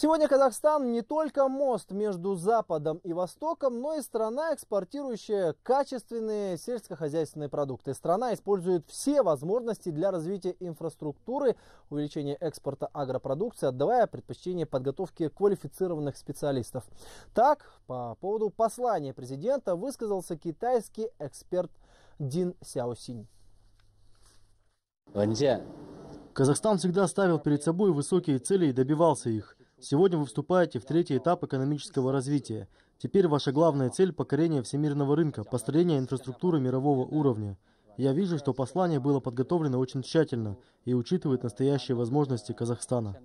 Сегодня Казахстан не только мост между Западом и Востоком, но и страна, экспортирующая качественные сельскохозяйственные продукты. Страна использует все возможности для развития инфраструктуры, увеличения экспорта агропродукции, отдавая предпочтение подготовке квалифицированных специалистов. Так, по поводу послания президента высказался китайский эксперт Дин Сяосинь. Казахстан всегда ставил перед собой высокие цели и добивался их. Сегодня вы вступаете в третий этап экономического развития. Теперь ваша главная цель – покорение всемирного рынка, построение инфраструктуры мирового уровня. Я вижу, что послание было подготовлено очень тщательно и учитывает настоящие возможности Казахстана.